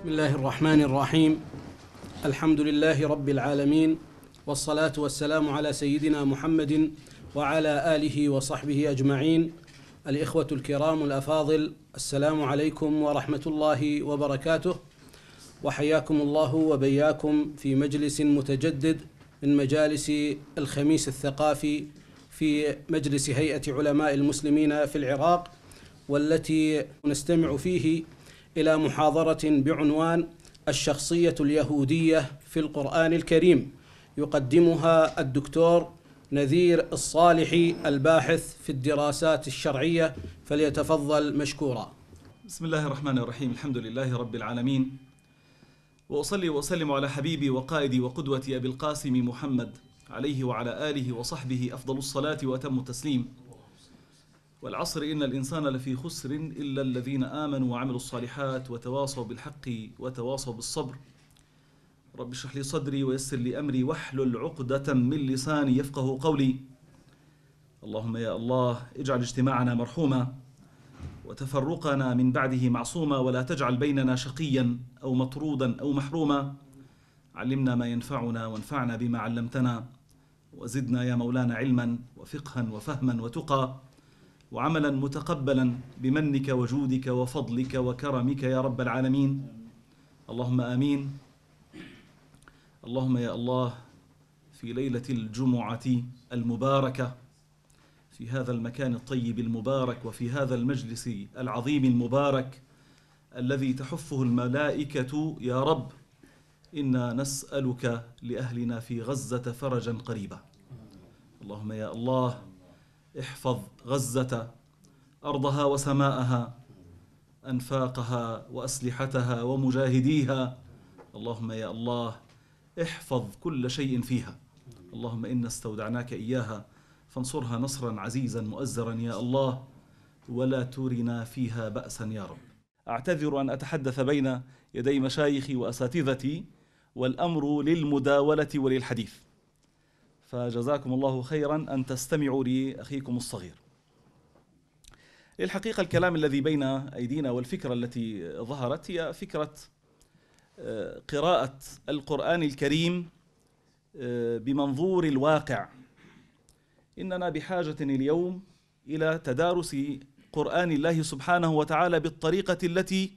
بسم الله الرحمن الرحيم الحمد لله رب العالمين والصلاة والسلام على سيدنا محمد وعلى آله وصحبه أجمعين الإخوة الكرام الأفاضل السلام عليكم ورحمة الله وبركاته وحياكم الله وبياكم في مجلس متجدد من مجالس الخميس الثقافي في مجلس هيئة علماء المسلمين في العراق والتي نستمع فيه إلى محاضرة بعنوان الشخصية اليهودية في القرآن الكريم يقدمها الدكتور نذير الصالحي الباحث في الدراسات الشرعية فليتفضل مشكورا بسم الله الرحمن الرحيم الحمد لله رب العالمين وأصلي وأسلم على حبيبي وقائدي وقدوتي أبي القاسم محمد عليه وعلى آله وصحبه أفضل الصلاة وأتم التسليم والعصر إن الإنسان لفي خسر إلا الذين آمنوا وعملوا الصالحات وتواصوا بالحق وتواصوا بالصبر رب اشرح لي صدري ويسر لي أمري واحلل عقدة من لساني يفقه قولي اللهم يا الله اجعل اجتماعنا مرحوما وتفرقنا من بعده معصوما ولا تجعل بيننا شقيا أو مطرودا أو محروما علمنا ما ينفعنا وانفعنا بما علمتنا وزدنا يا مولانا علما وفقها وفهما وتقى وعملا متقبلا بمنك وجودك وفضلك وكرمك يا رب العالمين اللهم امين اللهم يا الله في ليله الجمعه المباركه في هذا المكان الطيب المبارك وفي هذا المجلس العظيم المبارك الذي تحفه الملائكه يا رب انا نسالك لاهلنا في غزه فرجا قريبا اللهم يا الله احفظ غزة أرضها وسماءها أنفاقها وأسلحتها ومجاهديها اللهم يا الله احفظ كل شيء فيها اللهم إنا استودعناك إياها فانصرها نصرا عزيزا مؤزرا يا الله ولا ترنا فيها بأسا يا رب أعتذر أن أتحدث بين يدي مشايخي وأساتذتي والأمر للمداولة وللحديث فجزاكم الله خيرا أن تستمعوا لأخيكم الصغير الحقيقة الكلام الذي بين أيدينا والفكرة التي ظهرت هي فكرة آه، قراءة القرآن الكريم آه، بمنظور الواقع إننا بحاجة اليوم إلى تدارس قرآن الله سبحانه وتعالى بالطريقة التي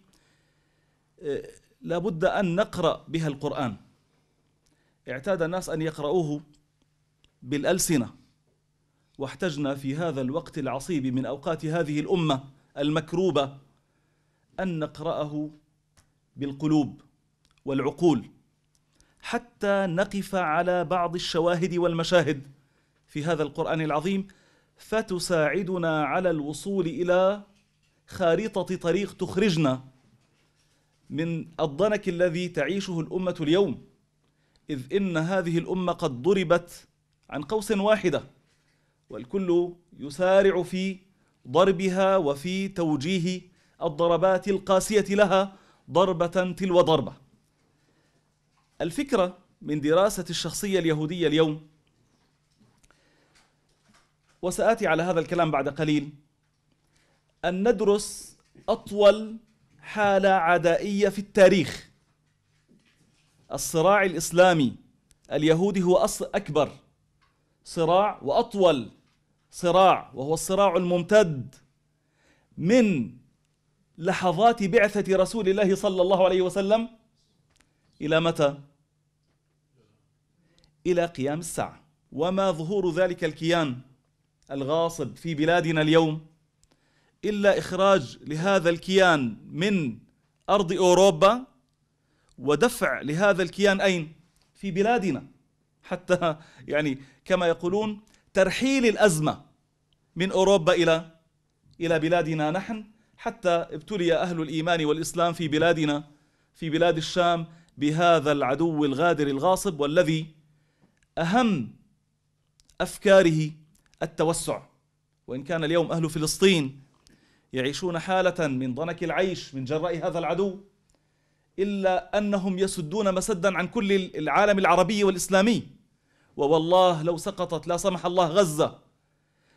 آه، لابد أن نقرأ بها القرآن اعتاد الناس أن يقرؤوه بالألسنة واحتجنا في هذا الوقت العصيب من أوقات هذه الأمة المكروبة أن نقرأه بالقلوب والعقول حتى نقف على بعض الشواهد والمشاهد في هذا القرآن العظيم فتساعدنا على الوصول إلى خارطة طريق تخرجنا من الضنك الذي تعيشه الأمة اليوم إذ إن هذه الأمة قد ضربت عن قوس واحدة والكل يسارع في ضربها وفي توجيه الضربات القاسية لها ضربة تلو ضربة الفكرة من دراسة الشخصية اليهودية اليوم وسآتي على هذا الكلام بعد قليل أن ندرس أطول حالة عدائية في التاريخ الصراع الإسلامي اليهودي هو أصل أكبر صراع واطول صراع وهو الصراع الممتد من لحظات بعثه رسول الله صلى الله عليه وسلم الى متى الى قيام الساعه وما ظهور ذلك الكيان الغاصب في بلادنا اليوم الا اخراج لهذا الكيان من ارض اوروبا ودفع لهذا الكيان اين في بلادنا حتى يعني كما يقولون ترحيل الأزمة من أوروبا إلى إلى بلادنا نحن حتى ابتلي أهل الإيمان والإسلام في بلادنا في بلاد الشام بهذا العدو الغادر الغاصب والذي أهم أفكاره التوسع وإن كان اليوم أهل فلسطين يعيشون حالة من ضنك العيش من جراء هذا العدو إلا أنهم يسدون مسدا عن كل العالم العربي والإسلامي ووالله لو سقطت لا سمح الله غزة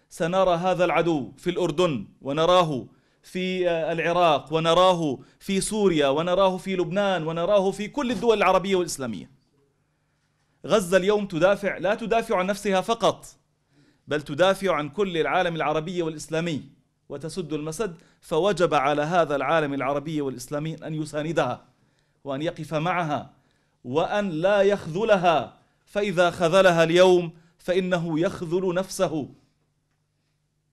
سنرى هذا العدو في الأردن ونراه في آه، العراق ونراه في سوريا ونراه في لبنان ونراه في كل الدول العربية والإسلامية غزة اليوم تدافع لا تدافع عن نفسها فقط بل تدافع عن كل العالم العربي والإسلامي وتسد المسد فوجب على هذا العالم العربي والإسلامي أن يساندها وأن يقف معها وأن لا يخذلها فإذا خذلها اليوم فإنه يخذل نفسه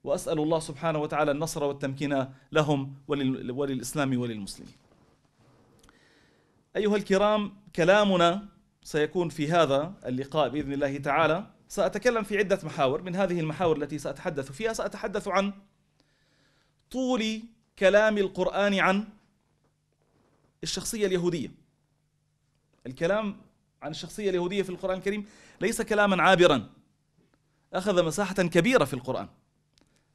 وأسأل الله سبحانه وتعالى النصر والتمكين لهم وللإسلام وللمسلمين أيها الكرام كلامنا سيكون في هذا اللقاء بإذن الله تعالى سأتكلم في عدة محاور من هذه المحاور التي سأتحدث فيها سأتحدث عن طول كلام القرآن عن الشخصية اليهودية الكلام عن الشخصية اليهودية في القرآن الكريم ليس كلاما عابرا أخذ مساحة كبيرة في القرآن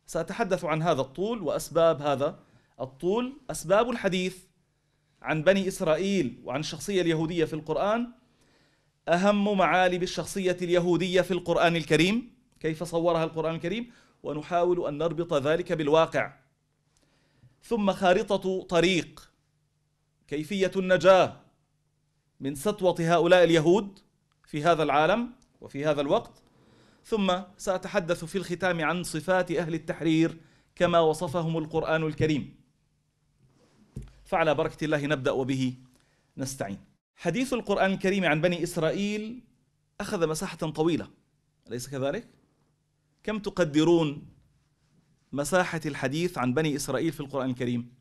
سأتحدث عن هذا الطول وأسباب هذا الطول أسباب الحديث عن بني إسرائيل وعن الشخصية اليهودية في القرآن أهم معالم الشخصية اليهودية في القرآن الكريم كيف صورها القرآن الكريم ونحاول أن نربط ذلك بالواقع ثم خارطة طريق كيفية النجاة من سطوة هؤلاء اليهود في هذا العالم وفي هذا الوقت ثم سأتحدث في الختام عن صفات أهل التحرير كما وصفهم القرآن الكريم فعلى بركة الله نبدأ وبه نستعين حديث القرآن الكريم عن بني إسرائيل أخذ مساحة طويلة أليس كذلك؟ كم تقدرون مساحة الحديث عن بني إسرائيل في القرآن الكريم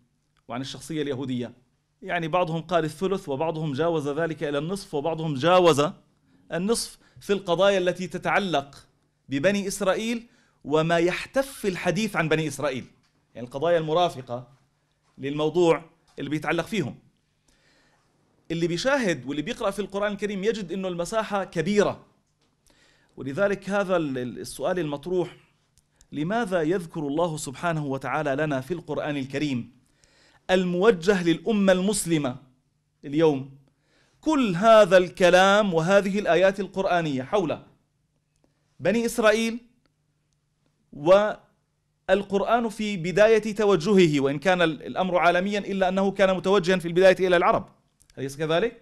وعن الشخصية اليهودية؟ يعني بعضهم قال الثلث وبعضهم جاوز ذلك الى النصف وبعضهم جاوز النصف في القضايا التي تتعلق ببني اسرائيل وما يحتف الحديث عن بني اسرائيل يعني القضايا المرافقه للموضوع اللي بيتعلق فيهم اللي بيشاهد واللي بيقرا في القران الكريم يجد انه المساحه كبيره ولذلك هذا السؤال المطروح لماذا يذكر الله سبحانه وتعالى لنا في القران الكريم الموجه للامه المسلمه اليوم كل هذا الكلام وهذه الايات القرانيه حول بني اسرائيل والقران في بدايه توجهه وان كان الامر عالميا الا انه كان متوجها في البدايه الى العرب اليس كذلك؟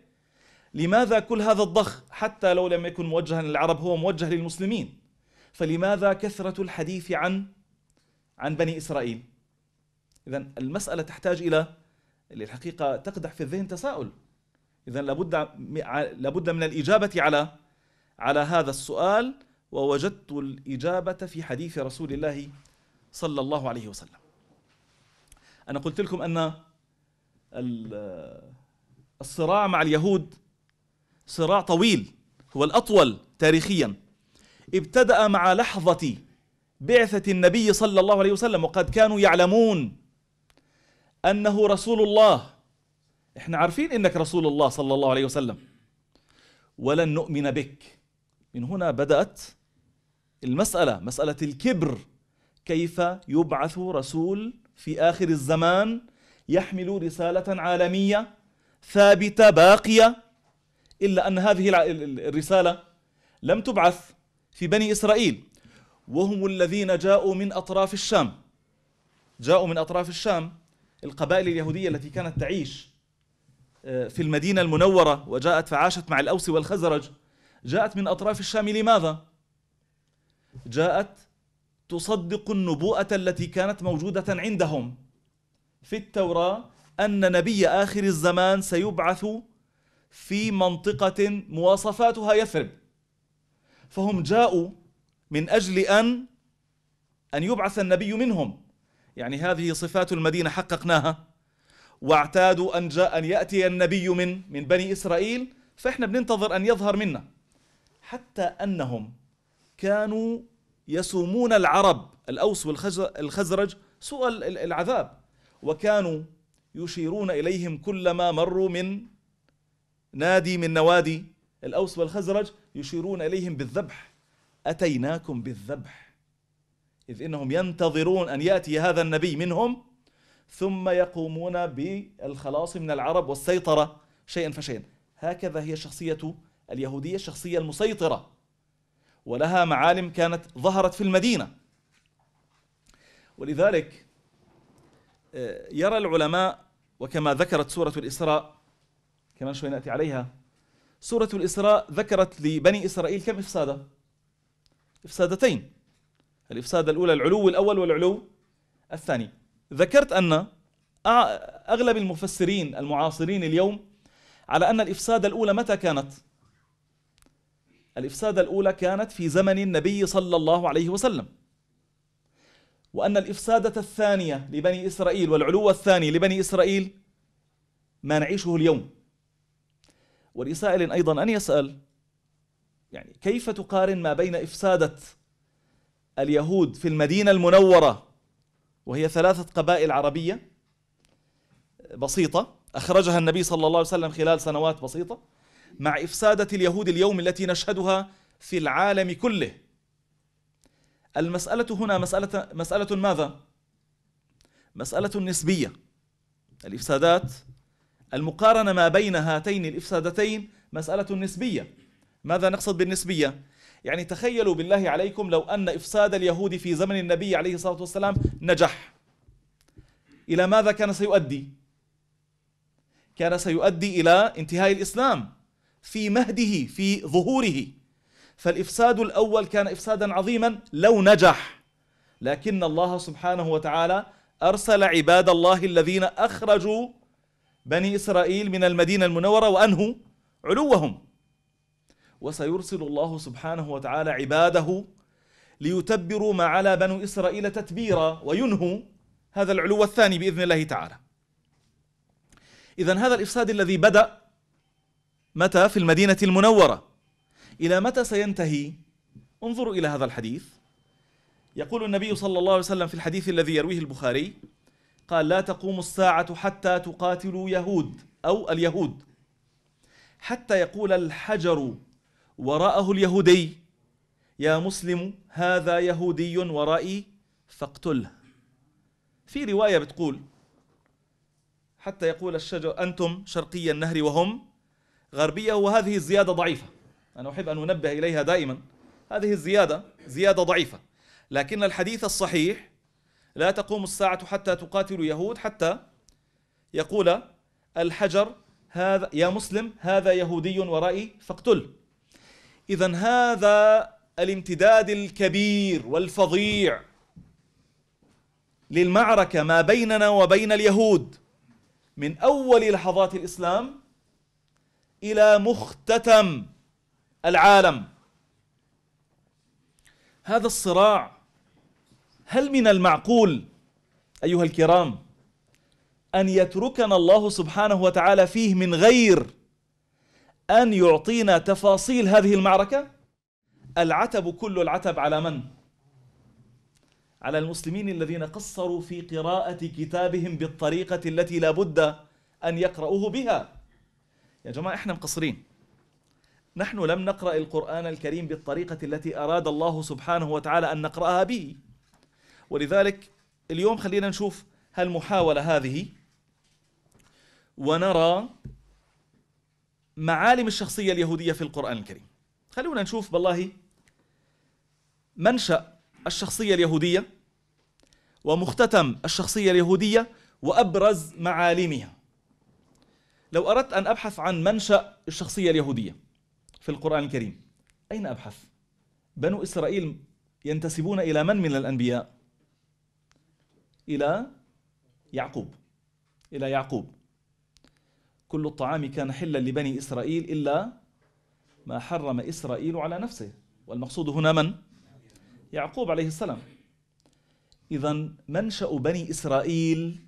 لماذا كل هذا الضخ حتى لو لم يكن موجها للعرب هو موجه للمسلمين فلماذا كثرة الحديث عن عن بني إسرائيل إذا المسألة تحتاج إلى الحقيقة تقدح في الذهن تساؤل إذا لابد لابد من الإجابة على على هذا السؤال ووجدت الإجابة في حديث رسول الله صلى الله عليه وسلم أنا قلت لكم أن الصراع مع اليهود صراع طويل هو الأطول تاريخيا ابتدأ مع لحظة بعثة النبي صلى الله عليه وسلم وقد كانوا يعلمون انه رسول الله احنا عارفين انك رسول الله صلى الله عليه وسلم ولن نؤمن بك من هنا بدات المساله مساله الكبر كيف يبعث رسول في اخر الزمان يحمل رساله عالميه ثابته باقيه الا ان هذه الرساله لم تبعث في بني اسرائيل وهم الذين جاءوا من اطراف الشام جاءوا من اطراف الشام القبائل اليهودية التي كانت تعيش آه، في المدينة المنورة وجاءت فعاشت مع الأوس والخزرج جاءت من أطراف الشام لماذا؟ جاءت تصدق النبوءة التي كانت موجودة عندهم في التوراة أن نبي آخر الزمان سيبعث في منطقة مواصفاتها يثرب فهم جاءوا من أجل أن أن يبعث النبي منهم يعني هذه صفات المدينة حققناها واعتادوا أن جاء أن يأتي النبي من من بني إسرائيل فإحنا بننتظر أن يظهر منا حتى أنهم كانوا يسومون العرب الأوس والخزرج سوء العذاب وكانوا يشيرون إليهم كلما مروا من نادي من نوادي الأوس والخزرج يشيرون إليهم بالذبح أتيناكم بالذبح إذ إنهم ينتظرون أن يأتي هذا النبي منهم ثم يقومون بالخلاص من العرب والسيطرة شيئا فشيئا هكذا هي الشخصية اليهودية الشخصية المسيطرة ولها معالم كانت ظهرت في المدينة ولذلك آه، يرى العلماء وكما ذكرت سورة الإسراء كمان شوي نأتي عليها سورة الإسراء ذكرت لبني إسرائيل كم إفسادة؟ إفسادتين الإفسادة الأولى العلو الأول والعلو الثاني ذكرت أن أغلب المفسرين المعاصرين اليوم على أن الإفسادة الأولى متى كانت؟ الإفسادة الأولى كانت في زمن النبي صلى الله عليه وسلم وأن الإفسادة الثانية لبني إسرائيل والعلو الثاني لبني إسرائيل ما نعيشه اليوم ولسائل أيضا أن يسأل يعني كيف تقارن ما بين إفسادة اليهود في المدينة المنورة وهي ثلاثة قبائل عربية بسيطة أخرجها النبي صلى الله عليه وسلم خلال سنوات بسيطة مع إفسادة اليهود اليوم التي نشهدها في العالم كله المسألة هنا مسألة, مسألة ماذا؟ مسألة نسبية الإفسادات المقارنة ما بين هاتين الإفسادتين مسألة نسبية ماذا نقصد بالنسبية؟ يعني تخيلوا بالله عليكم لو أن إفساد اليهود في زمن النبي عليه الصلاة والسلام نجح إلى ماذا كان سيؤدي؟ كان سيؤدي إلى انتهاء الإسلام في مهده في ظهوره فالإفساد الأول كان إفسادا عظيما لو نجح لكن الله سبحانه وتعالى أرسل عباد الله الذين أخرجوا بني إسرائيل من المدينة المنورة وأنهوا علوهم وسيرسل الله سبحانه وتعالى عباده ليتبروا ما على بنو إسرائيل تتبيرا وينهوا هذا العلو الثاني بإذن الله تعالى إذا هذا الإفساد الذي بدأ متى في المدينة المنورة إلى متى سينتهي انظروا إلى هذا الحديث يقول النبي صلى الله عليه وسلم في الحديث الذي يرويه البخاري قال لا تقوم الساعة حتى تقاتلوا يهود أو اليهود حتى يقول الحجر وراءه اليهودي يا مسلم هذا يهودي ورائي فاقتله في رواية بتقول حتى يقول الشجر أنتم شرقي النهر وهم غربية وهذه الزيادة ضعيفة أنا أحب أن أنبه إليها دائما هذه الزيادة زيادة ضعيفة لكن الحديث الصحيح لا تقوم الساعة حتى تقاتل يهود حتى يقول الحجر هذا يا مسلم هذا يهودي ورائي فاقتله إذا هذا الامتداد الكبير والفظيع للمعركة ما بيننا وبين اليهود من أول لحظات الإسلام إلى مختتم العالم هذا الصراع هل من المعقول أيها الكرام أن يتركنا الله سبحانه وتعالى فيه من غير أن يعطينا تفاصيل هذه المعركة العتب كل العتب على من؟ على المسلمين الذين قصروا في قراءة كتابهم بالطريقة التي لا بد أن يقرأوه بها يا جماعة إحنا مقصرين نحن لم نقرأ القرآن الكريم بالطريقة التي أراد الله سبحانه وتعالى أن نقرأها به ولذلك اليوم خلينا نشوف هالمحاولة هذه ونرى معالم الشخصية اليهودية في القرآن الكريم خلونا نشوف بالله منشأ الشخصية اليهودية ومختتم الشخصية اليهودية وأبرز معالمها لو أردت أن أبحث عن منشأ الشخصية اليهودية في القرآن الكريم أين أبحث؟ بنو إسرائيل ينتسبون إلى من من الأنبياء؟ إلى يعقوب إلى يعقوب كل الطعام كان حلا لبني إسرائيل إلا ما حرم إسرائيل على نفسه والمقصود هنا من؟ يعقوب عليه السلام إذا منشأ بني إسرائيل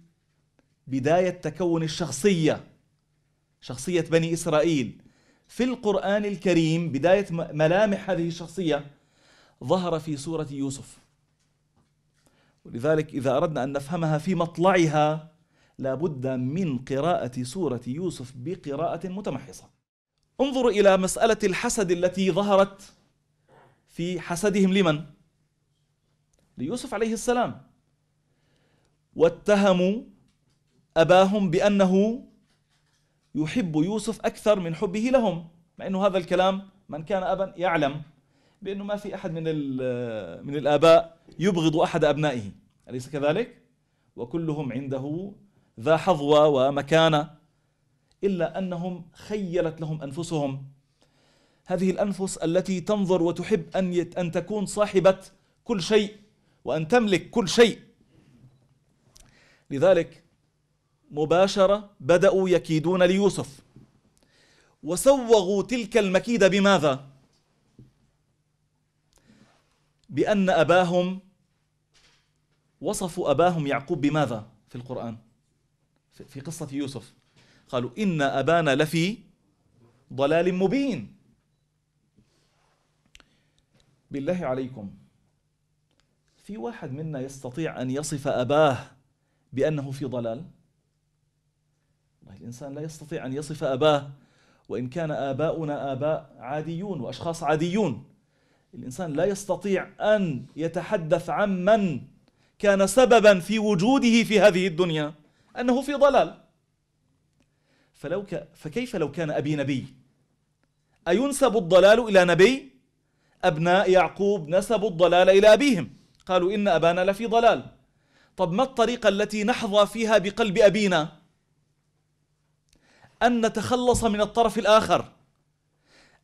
بداية تكون الشخصية شخصية بني إسرائيل في القرآن الكريم بداية ملامح هذه الشخصية ظهر في سورة يوسف ولذلك إذا أردنا أن نفهمها في مطلعها لابد من قراءة سورة يوسف بقراءة متمحصة انظروا إلى مسألة الحسد التي ظهرت في حسدهم لمن؟ ليوسف عليه السلام واتهموا أباهم بأنه يحب يوسف أكثر من حبه لهم مع أنه هذا الكلام من كان أبا يعلم بأنه ما في أحد من, من الآباء يبغض أحد أبنائه أليس كذلك؟ وكلهم عنده ذا حظوة ومكانة إلا أنهم خيلت لهم أنفسهم هذه الأنفس التي تنظر وتحب أن, يت أن تكون صاحبة كل شيء وأن تملك كل شيء لذلك مباشرة بدأوا يكيدون ليوسف وسوغوا تلك المكيدة بماذا؟ بأن أباهم وصفوا أباهم يعقوب بماذا في القرآن؟ في قصة يوسف قالوا إن أبانا لفي ضلال مبين بالله عليكم في واحد منا يستطيع أن يصف أباه بأنه في ضلال الإنسان لا يستطيع أن يصف أباه وإن كان آباؤنا آباء عاديون وأشخاص عاديون الإنسان لا يستطيع أن يتحدث عن من كان سببا في وجوده في هذه الدنيا أنه في ضلال فلو ك... فكيف لو كان أبي نبي أينسب الضلال إلى نبي أبناء يعقوب نسبوا الضلال إلى أبيهم قالوا إن أبانا لفي ضلال طب ما الطريقة التي نحظى فيها بقلب أبينا أن نتخلص من الطرف الآخر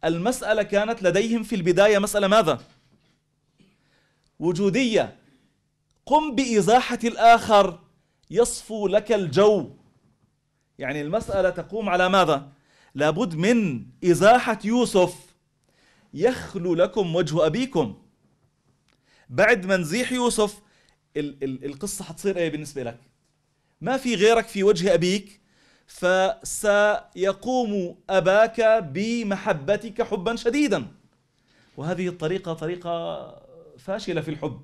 المسألة كانت لديهم في البداية مسألة ماذا وجودية قم بإزاحة الآخر يصفو لك الجو يعني المسألة تقوم على ماذا؟ لابد من إزاحة يوسف يخلو لكم وجه أبيكم بعد ما نزيح يوسف ال ال القصة حتصير ايه بالنسبة لك ما في غيرك في وجه أبيك فسيقوم أباك بمحبتك حبا شديدا وهذه الطريقة طريقة فاشلة في الحب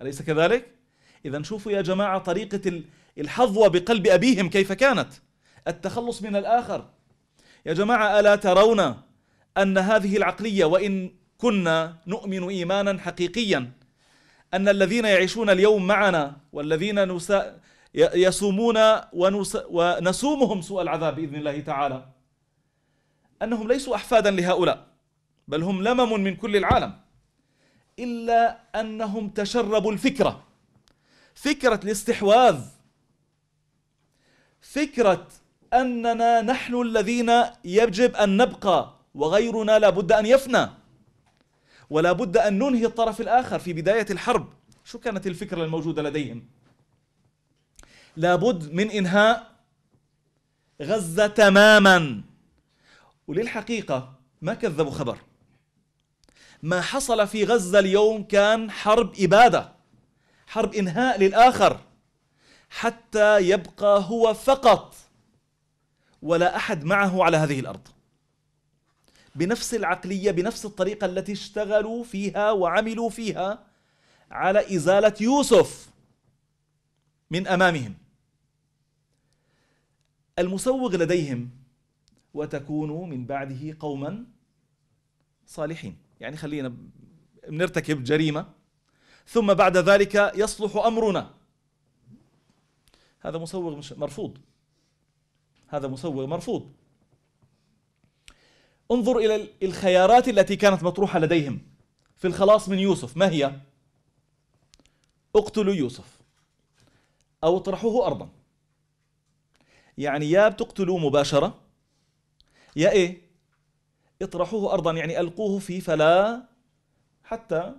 أليس كذلك؟ إذا شوفوا يا جماعة طريقة الحظوة بقلب أبيهم كيف كانت التخلص من الآخر يا جماعة ألا ترون أن هذه العقلية وإن كنا نؤمن إيمانا حقيقيا أن الذين يعيشون اليوم معنا والذين نسا يصومون ونسومهم سوء العذاب بإذن الله تعالى أنهم ليسوا أحفادا لهؤلاء بل هم لمم من كل العالم إلا أنهم تشربوا الفكرة فكرة الاستحواذ فكرة أننا نحن الذين يجب أن نبقى وغيرنا لابد أن يفنى ولا بد أن ننهي الطرف الآخر في بداية الحرب شو كانت الفكرة الموجودة لديهم لابد من إنهاء غزة تماما وللحقيقة ما كذبوا خبر ما حصل في غزة اليوم كان حرب إبادة حرب انهاء للاخر حتى يبقى هو فقط ولا احد معه على هذه الارض بنفس العقليه بنفس الطريقه التي اشتغلوا فيها وعملوا فيها على ازاله يوسف من امامهم المسوغ لديهم وتكونوا من بعده قوما صالحين يعني خلينا بنرتكب جريمه ثم بعد ذلك يصلح أمرنا هذا مسوغ مرفوض هذا مسوغ مرفوض انظر إلى الخيارات التي كانت مطروحة لديهم في الخلاص من يوسف ما هي؟ اقتلوا يوسف أو اطرحوه أرضا يعني يا بتقتلوه مباشرة يا إيه؟ اطرحوه أرضا يعني ألقوه في فلا حتى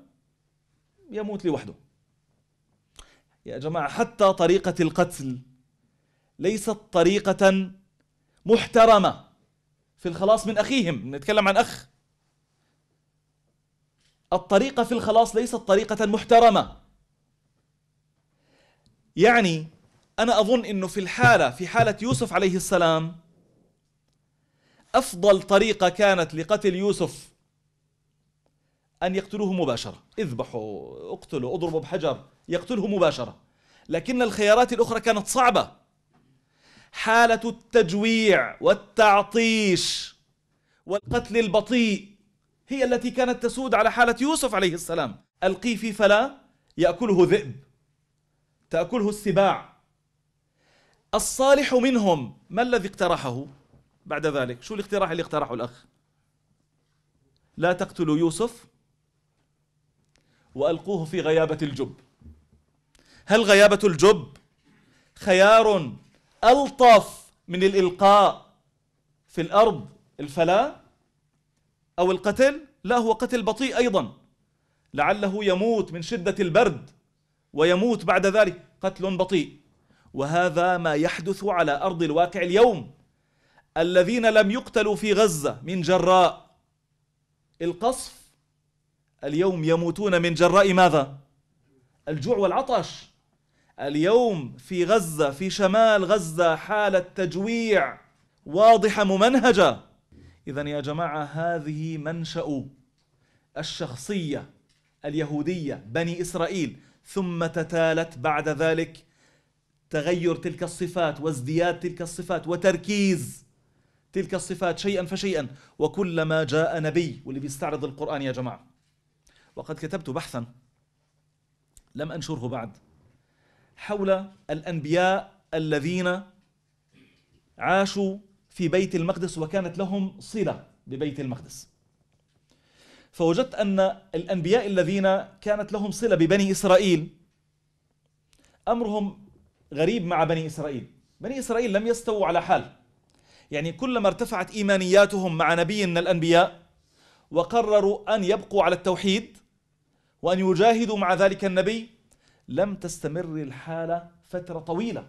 يموت لوحده يا جماعة حتى طريقة القتل ليست طريقة محترمة في الخلاص من أخيهم نتكلم عن أخ الطريقة في الخلاص ليست طريقة محترمة يعني أنا أظن أنه في الحالة في حالة يوسف عليه السلام أفضل طريقة كانت لقتل يوسف أن يقتلوه مباشرة اذبحوا اقتلوا اضربوا بحجر يقتله مباشرة لكن الخيارات الأخرى كانت صعبة حالة التجويع والتعطيش والقتل البطيء هي التي كانت تسود على حالة يوسف عليه السلام ألقي في فلا يأكله ذئب تأكله السباع الصالح منهم ما الذي اقترحه بعد ذلك شو الاقتراح اللي اقترحه الأخ لا تقتلوا يوسف وألقوه في غيابة الجب هل غيابة الجب خيار ألطف من الإلقاء في الأرض الفلاة أو القتل لا هو قتل بطيء أيضا لعله يموت من شدة البرد ويموت بعد ذلك قتل بطيء وهذا ما يحدث على أرض الواقع اليوم الذين لم يقتلوا في غزة من جراء القصف اليوم يموتون من جراء ماذا الجوع والعطش اليوم في غزة في شمال غزة حالة تجويع واضحة ممنهجة إذا يا جماعة هذه منشأ الشخصية اليهودية بني إسرائيل ثم تتالت بعد ذلك تغير تلك الصفات وازدياد تلك الصفات وتركيز تلك الصفات شيئا فشيئا وكلما جاء نبي واللي بيستعرض القرآن يا جماعة وقد كتبت بحثا لم أنشره بعد حول الأنبياء الذين عاشوا في بيت المقدس وكانت لهم صلة ببيت المقدس فوجدت أن الأنبياء الذين كانت لهم صلة ببني إسرائيل أمرهم غريب مع بني إسرائيل بني إسرائيل لم يستووا على حال يعني كلما ارتفعت إيمانياتهم مع نبي من الأنبياء وقرروا أن يبقوا على التوحيد وأن يجاهدوا مع ذلك النبي لم تستمر الحالة فترة طويلة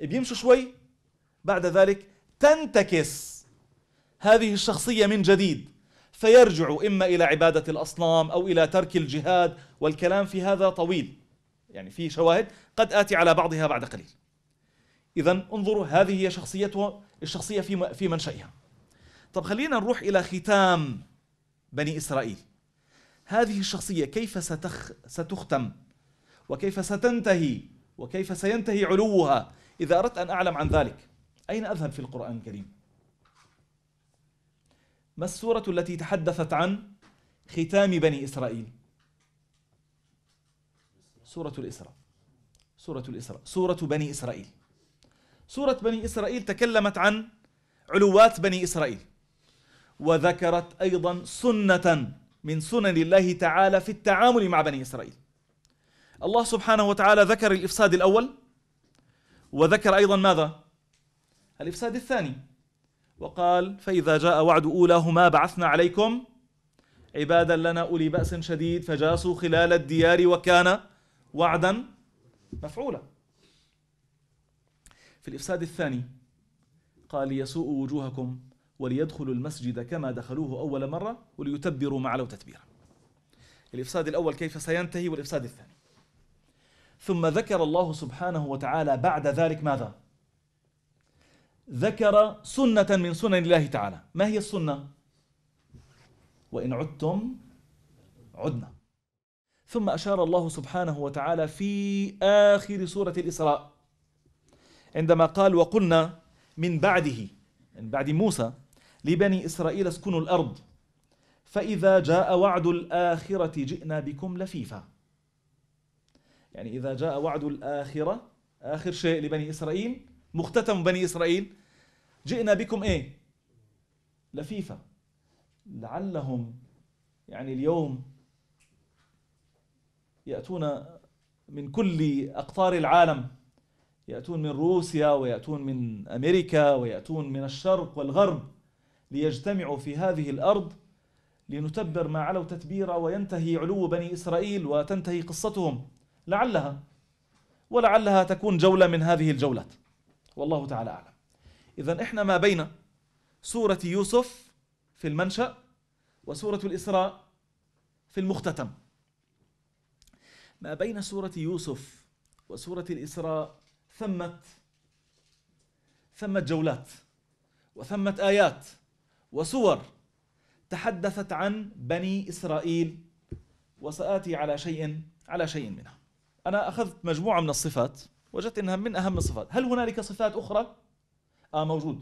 إيه، بيمشوا شوي بعد ذلك تنتكس هذه الشخصية من جديد فيرجع إما إلى عبادة الأصنام أو إلى ترك الجهاد والكلام في هذا طويل يعني في شواهد قد آتي على بعضها بعد قليل إذا انظروا هذه هي شخصيته الشخصية في في منشئها طب خلينا نروح إلى ختام بني إسرائيل هذه الشخصية كيف ستخ ستختم وكيف ستنتهي وكيف سينتهي علوها إذا أردت أن أعلم عن ذلك أين أذهب في القرآن الكريم ما السورة التي تحدثت عن ختام بني إسرائيل سورة الإسراء سورة الإسراء سورة بني إسرائيل سورة بني إسرائيل تكلمت عن علوات بني إسرائيل وذكرت أيضا سنة من سنن الله تعالى في التعامل مع بني إسرائيل الله سبحانه وتعالى ذكر الإفساد الأول وذكر أيضا ماذا؟ الإفساد الثاني وقال فإذا جاء وعد أولاهما بعثنا عليكم عبادا لنا أولي بأس شديد فجاسوا خلال الديار وكان وعدا مفعولا في الإفساد الثاني قال يسوء وجوهكم وليدخلوا المسجد كما دخلوه أول مرة وليتبروا ما لو تتبيرا الإفساد الأول كيف سينتهي والإفساد الثاني ثم ذكر الله سبحانه وتعالى بعد ذلك ماذا ذكر سنة من سنن الله تعالى ما هي السنة وإن عدتم عدنا ثم أشار الله سبحانه وتعالى في آخر سورة الإسراء عندما قال وقلنا من بعده من بعد موسى لبني إسرائيل اسكنوا الأرض فإذا جاء وعد الآخرة جئنا بكم لفيفا يعني إذا جاء وعد الآخرة آخر شيء لبني إسرائيل مختتم بني إسرائيل جئنا بكم إيه لفيفا لعلهم يعني اليوم يأتون من كل أقطار العالم يأتون من روسيا ويأتون من أمريكا ويأتون من الشرق والغرب ليجتمعوا في هذه الأرض لنتبر ما علوا تتبيرا وينتهي علو بني إسرائيل وتنتهي قصتهم لعلها ولعلها تكون جولة من هذه الجولات والله تعالى أعلم إذا إحنا ما بين سورة يوسف في المنشأ وسورة الإسراء في المختتم ما بين سورة يوسف وسورة الإسراء ثمت ثمت جولات وثمت آيات وسور تحدثت عن بني إسرائيل وسآتي على شيء على شيء منها أنا أخذت مجموعة من الصفات وجدت أنها من أهم الصفات هل هنالك صفات أخرى؟ آه موجود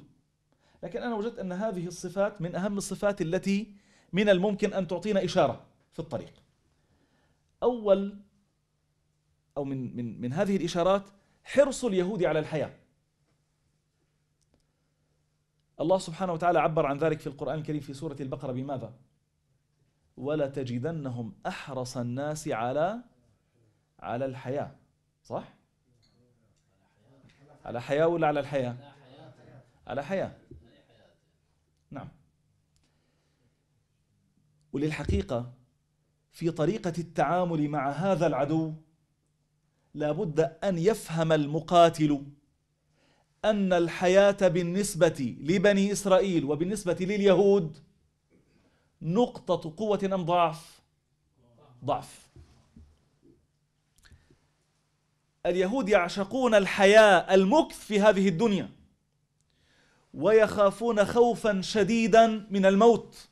لكن أنا وجدت أن هذه الصفات من أهم الصفات التي من الممكن أن تعطينا إشارة في الطريق أول أو من من من هذه الإشارات حرص اليهود على الحياة الله سبحانه وتعالى عبر عن ذلك في القرآن الكريم في سورة البقرة بماذا؟ ولتجدنهم أحرص الناس على على الحياة صح؟ على حياة ولا على الحياة؟ على حياة نعم وللحقيقة في طريقة التعامل مع هذا العدو لابد أن يفهم المقاتل أن الحياة بالنسبة لبني إسرائيل وبالنسبة لليهود نقطة قوة أم ضعف ضعف اليهود يعشقون الحياة المكث في هذه الدنيا ويخافون خوفا شديدا من الموت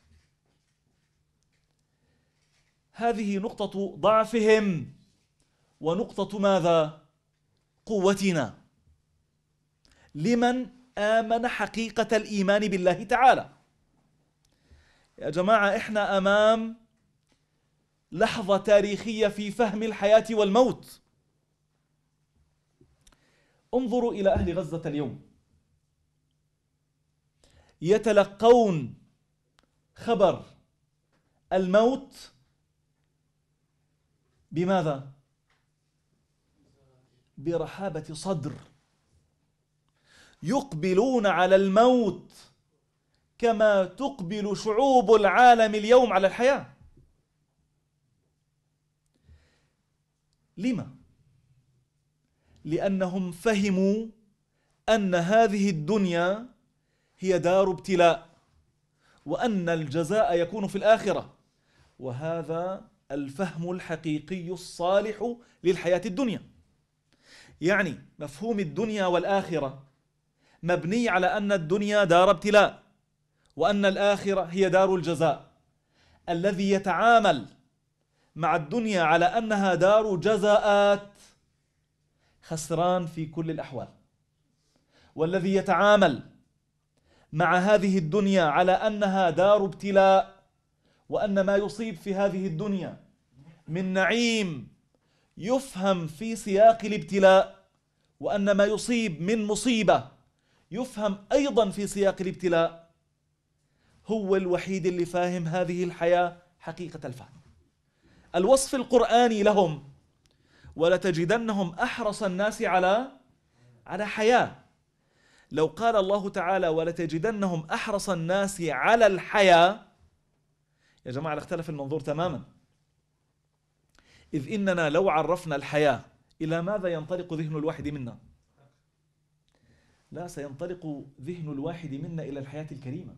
هذه نقطة ضعفهم ونقطة ماذا؟ قوتنا لمن آمن حقيقة الإيمان بالله تعالى يا جماعة إحنا أمام لحظة تاريخية في فهم الحياة والموت انظروا إلى أهل غزة اليوم يتلقون خبر الموت بماذا؟ برحابة صدر يقبلون على الموت كما تقبل شعوب العالم اليوم على الحياة لما؟ لأنهم فهموا أن هذه الدنيا هي دار ابتلاء وأن الجزاء يكون في الآخرة وهذا الفهم الحقيقي الصالح للحياة الدنيا يعني مفهوم الدنيا والآخرة مبني على أن الدنيا دار ابتلاء وأن الآخرة هي دار الجزاء الذي يتعامل مع الدنيا على أنها دار جزاءات خسران في كل الأحوال والذي يتعامل مع هذه الدنيا على أنها دار ابتلاء وأن ما يصيب في هذه الدنيا من نعيم يفهم في سياق الابتلاء وأن ما يصيب من مصيبة يفهم أيضا في سياق الابتلاء هو الوحيد اللي فاهم هذه الحياة حقيقة الفهم الوصف القرآني لهم ولتجدنهم أحرص الناس على على حياة لو قال الله تعالى ولتجدنهم أحرص الناس على الحياة يا جماعة اختلف المنظور تماما إذ إننا لو عرفنا الحياة إلى ماذا ينطلق ذهن الواحد منا لا سينطلق ذهن الواحد منا إلى الحياة الكريمة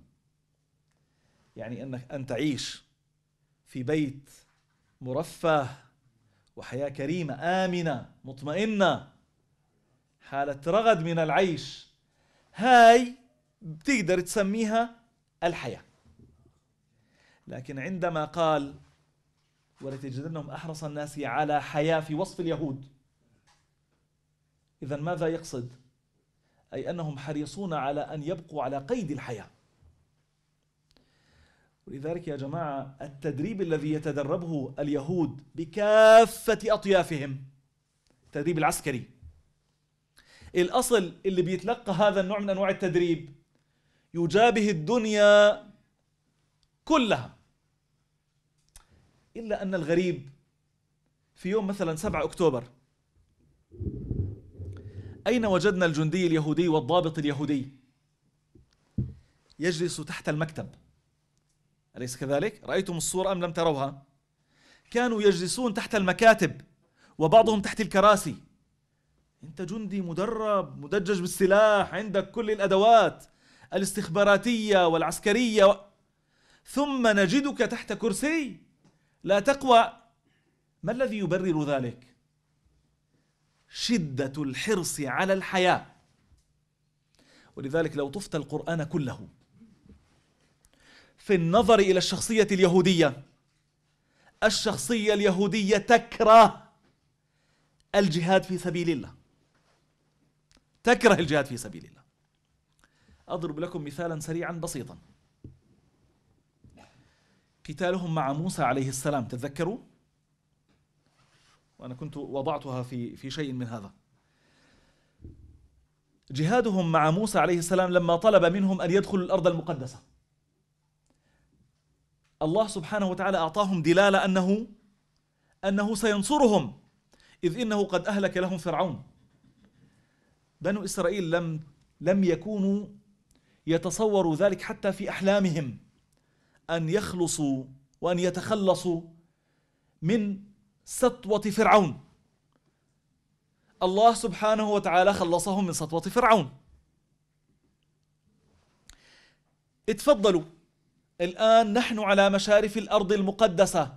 يعني أنك أن تعيش في بيت مرفه وحياة كريمة آمنة مطمئنة حالة رغد من العيش هاي بتقدر تسميها الحياة لكن عندما قال ولتجدنهم أحرص الناس على حياة في وصف اليهود إذا ماذا يقصد أي أنهم حريصون على أن يبقوا على قيد الحياة ولذلك يا جماعة التدريب الذي يتدربه اليهود بكافة أطيافهم التدريب العسكري الأصل اللي بيتلقى هذا النوع من أنواع التدريب يجابه الدنيا كلها إلا أن الغريب في يوم مثلا 7 أكتوبر أين وجدنا الجندي اليهودي والضابط اليهودي يجلس تحت المكتب أليس كذلك؟ رأيتم الصورة أم لم تروها؟ كانوا يجلسون تحت المكاتب وبعضهم تحت الكراسي أنت جندي مدرب مدجج بالسلاح عندك كل الأدوات الاستخباراتية والعسكرية و... ثم نجدك تحت كرسي لا تقوى ما الذي يبرر ذلك؟ شدة الحرص على الحياة ولذلك لو طفت القرآن كله في النظر إلى الشخصية اليهودية الشخصية اليهودية تكره الجهاد في سبيل الله تكره الجهاد في سبيل الله أضرب لكم مثالا سريعا بسيطا قتالهم مع موسى عليه السلام تتذكروا وأنا كنت وضعتها في في شيء من هذا جهادهم مع موسى عليه السلام لما طلب منهم أن يدخلوا الأرض المقدسة الله سبحانه وتعالى أعطاهم دلالة أنه أنه سينصرهم إذ إنه قد أهلك لهم فرعون بنو إسرائيل لم لم يكونوا يتصوروا ذلك حتى في أحلامهم أن يخلصوا وأن يتخلصوا من سطوة فرعون الله سبحانه وتعالى خلصهم من سطوة فرعون اتفضلوا الآن نحن على مشارف الأرض المقدسة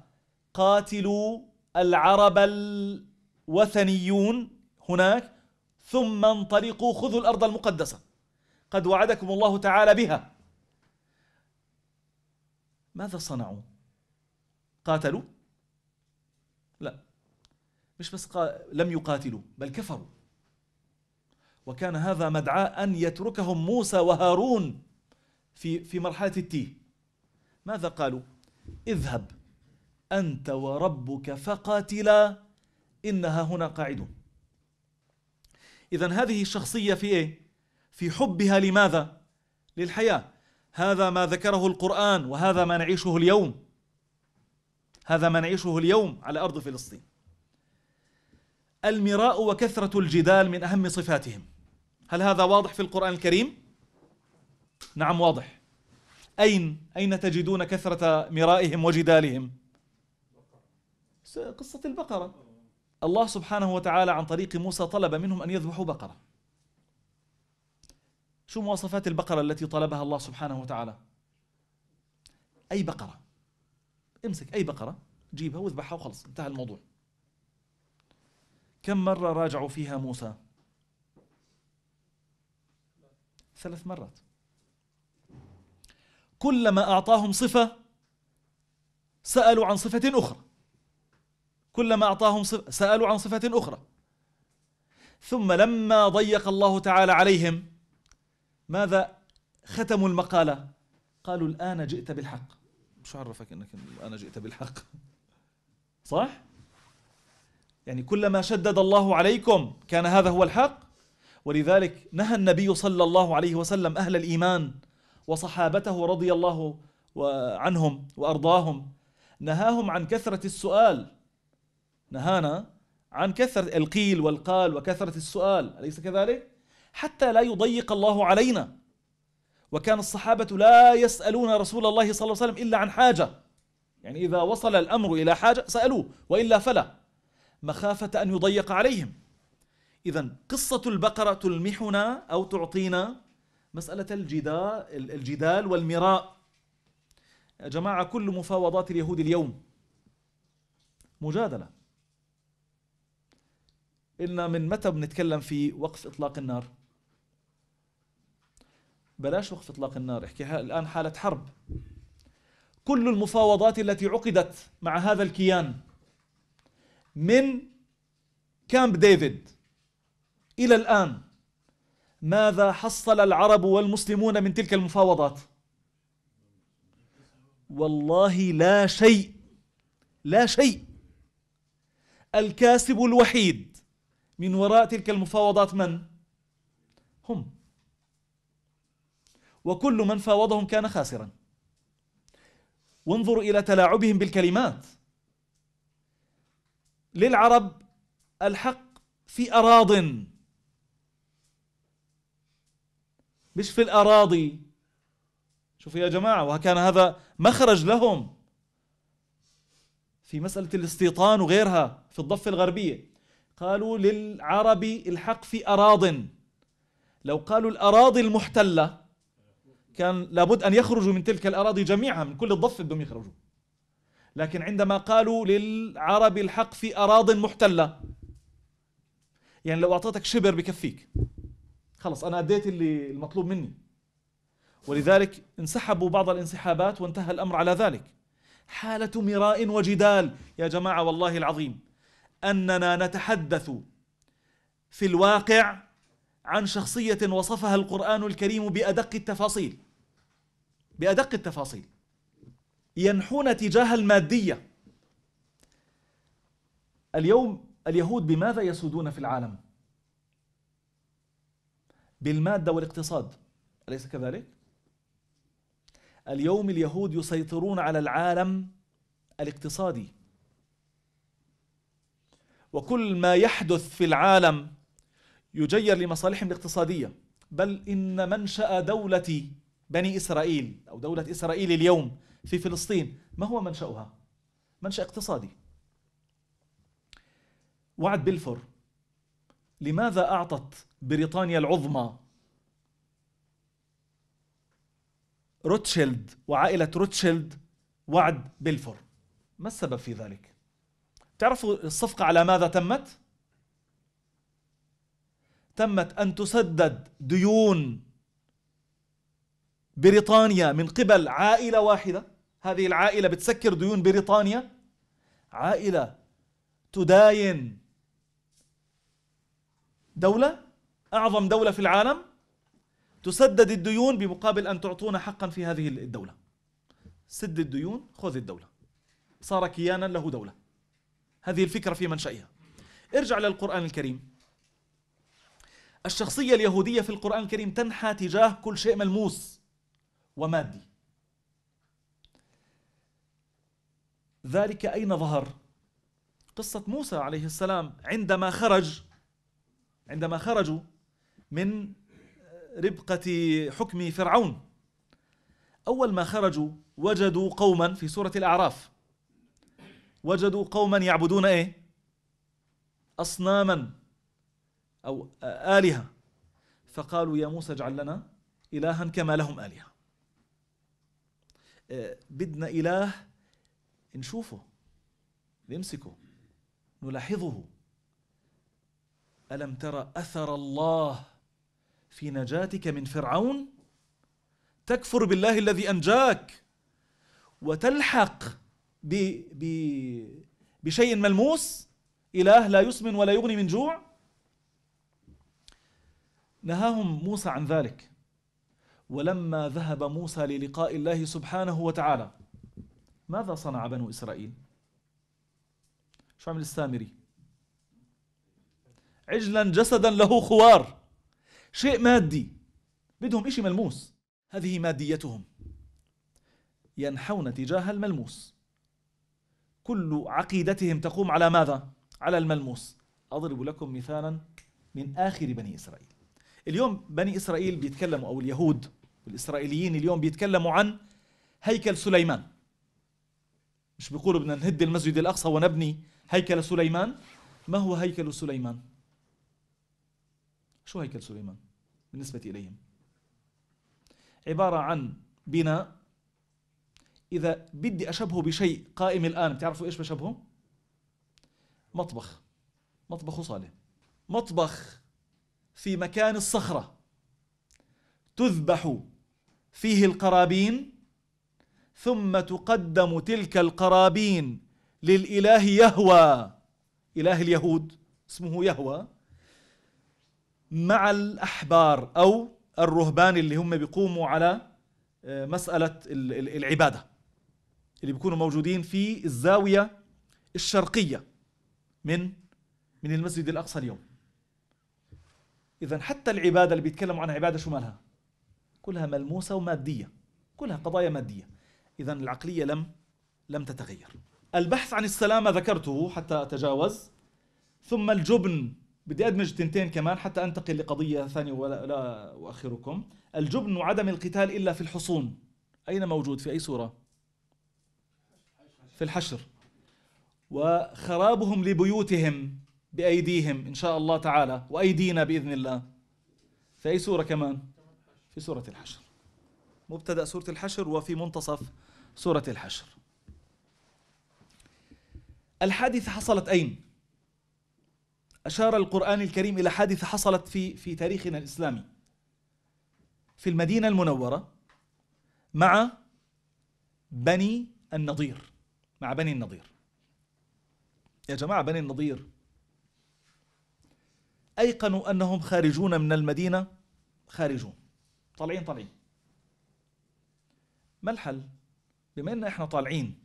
قاتلوا العرب الوثنيون هناك ثم انطلقوا خذوا الأرض المقدسة قد وعدكم الله تعالى بها ماذا صنعوا قاتلوا مش بس لم يقاتلوا بل كفروا وكان هذا مدعاء أن يتركهم موسى وهارون في في مرحلة التيه ماذا قالوا اذهب أنت وربك فقاتلا إنها هنا قاعدون إذا هذه الشخصية في إيه؟ في حبها لماذا؟ للحياة هذا ما ذكره القرآن وهذا ما نعيشه اليوم هذا ما نعيشه اليوم على أرض فلسطين المراء وكثرة الجدال من أهم صفاتهم هل هذا واضح في القرآن الكريم؟ نعم واضح أين أين تجدون كثرة مرائهم وجدالهم؟ قصة البقرة الله سبحانه وتعالى عن طريق موسى طلب منهم أن يذبحوا بقرة شو مواصفات البقرة التي طلبها الله سبحانه وتعالى أي بقرة امسك أي بقرة جيبها واذبحها وخلص انتهى الموضوع كم مرة راجعوا فيها موسى ثلاث مرات كلما أعطاهم صفة سألوا عن صفة أخرى كلما أعطاهم صفة سألوا عن صفة أخرى ثم لما ضيق الله تعالى عليهم ماذا ختموا المقالة قالوا الآن جئت بالحق شو عرفك أنك الآن جئت بالحق صح؟ يعني كلما شدد الله عليكم كان هذا هو الحق ولذلك نهى النبي صلى الله عليه وسلم أهل الإيمان وصحابته رضي الله عنهم وأرضاهم نهاهم عن كثرة السؤال نهانا عن كثرة القيل والقال وكثرة السؤال أليس كذلك؟ حتى لا يضيق الله علينا وكان الصحابة لا يسألون رسول الله صلى الله عليه وسلم إلا عن حاجة يعني إذا وصل الأمر إلى حاجة سألوه وإلا فلا مخافة أن يضيق عليهم إذا قصة البقرة تلمحنا أو تعطينا مسألة الجدال, الجدال والمراء يا جماعة كل مفاوضات اليهود اليوم مجادلة إلنا من متى بنتكلم في وقف إطلاق النار بلاش وقف إطلاق النار احكيها الآن حالة حرب كل المفاوضات التي عقدت مع هذا الكيان من كامب ديفيد إلى الآن ماذا حصل العرب والمسلمون من تلك المفاوضات والله لا شيء لا شيء الكاسب الوحيد من وراء تلك المفاوضات من هم وكل من فاوضهم كان خاسرا وانظروا إلى تلاعبهم بالكلمات للعرب الحق في أراض مش في الأراضي شوفوا يا جماعة وكان هذا مخرج لهم في مسألة الاستيطان وغيرها في الضفة الغربية قالوا للعرب الحق في أراضٍ لو قالوا الأراضي المحتلة كان لابد أن يخرجوا من تلك الأراضي جميعا من كل الضفة بدهم يخرجوا لكن عندما قالوا للعرب الحق في أراض محتلة يعني لو أعطيتك شبر بكفيك خلص أنا أديت اللي المطلوب مني ولذلك انسحبوا بعض الانسحابات وانتهى الأمر على ذلك حالة مراء وجدال يا جماعة والله العظيم أننا نتحدث في الواقع عن شخصية وصفها القرآن الكريم بأدق التفاصيل بأدق التفاصيل ينحون تجاه المادية اليوم اليهود بماذا يسودون في العالم بالمادة والاقتصاد أليس كذلك؟ اليوم اليهود يسيطرون على العالم الاقتصادي وكل ما يحدث في العالم يجير لمصالحهم الاقتصادية بل إن منشأ دولة بني إسرائيل أو دولة إسرائيل اليوم في فلسطين ما هو منشأها؟ منشأ اقتصادي وعد بلفور لماذا أعطت بريطانيا العظمى روتشيلد وعائلة روتشيلد وعد بلفور ما السبب في ذلك؟ تعرفوا الصفقة على ماذا تمت؟ تمت أن تسدد ديون بريطانيا من قبل عائلة واحدة هذه العائلة بتسكر ديون بريطانيا عائلة تداين دولة أعظم دولة في العالم تسدد الديون بمقابل أن تعطونا حقا في هذه الدولة سد الديون خذ الدولة صار كيانا له دولة هذه الفكرة في منشأها ارجع للقرآن الكريم الشخصية اليهودية في القرآن الكريم تنحى تجاه كل شيء ملموس ومادي ذلك أين ظهر قصة موسى عليه السلام عندما خرج عندما خرجوا من ربقة حكم فرعون أول ما خرجوا وجدوا قوما في سورة الأعراف وجدوا قوما يعبدون إيه أصناما أو آلهة فقالوا يا موسى اجعل لنا إلها كما لهم آلهة آه، بدنا إله نشوفه نمسكه نلاحظه ألم ترى أثر الله في نجاتك من فرعون تكفر بالله الذي أنجاك وتلحق ب ب بشيء ملموس إله لا يسمن ولا يغني من جوع نهاهم موسى عن ذلك ولما ذهب موسى للقاء الله سبحانه وتعالى ماذا صنع بنو إسرائيل شو عمل السامري عجلا جسدا له خوار شيء مادي بدهم إشي ملموس هذه ماديتهم ينحون تجاه الملموس كل عقيدتهم تقوم على ماذا؟ على الملموس أضرب لكم مثالا من آخر بني إسرائيل اليوم بني إسرائيل بيتكلموا أو اليهود والإسرائيليين اليوم بيتكلموا عن هيكل سليمان مش بيقولوا بدنا نهد المسجد الأقصى ونبني هيكل سليمان ما هو هيكل سليمان شو هيكل سليمان بالنسبة إليهم عبارة عن بناء إذا بدي أشبهه بشيء قائم الآن بتعرفوا إيش بشبهه مطبخ مطبخ وصالة مطبخ في مكان الصخرة تذبح فيه القرابين ثم تقدم تلك القرابين للإله يهوى إله اليهود اسمه يهوى مع الأحبار أو الرهبان اللي هم بيقوموا على آه، مسألة العبادة اللي بيكونوا موجودين في الزاوية الشرقية من من المسجد الأقصى اليوم إذا حتى العبادة اللي بيتكلموا عنها عبادة شو مالها كلها ملموسة ومادية كلها قضايا مادية إذا العقلية لم لم تتغير البحث عن السلامة ذكرته حتى أتجاوز ثم الجبن بدي أدمج تنتين كمان حتى أنتقل لقضية ثانية ولا لا أؤخركم الجبن وعدم القتال إلا في الحصون أين موجود في أي سورة في الحشر وخرابهم لبيوتهم بأيديهم إن شاء الله تعالى وأيدينا بإذن الله في أي سورة كمان في سورة الحشر مبتدأ سورة الحشر وفي منتصف سورة الحشر الحادثة حصلت أين؟ أشار القرآن الكريم إلى حادثة حصلت في في تاريخنا الإسلامي في المدينة المنورة مع بني النضير مع بني النضير يا جماعة بني النضير أيقنوا أنهم خارجون من المدينة خارجون طالعين طالعين ما الحل؟ بما ان احنا طالعين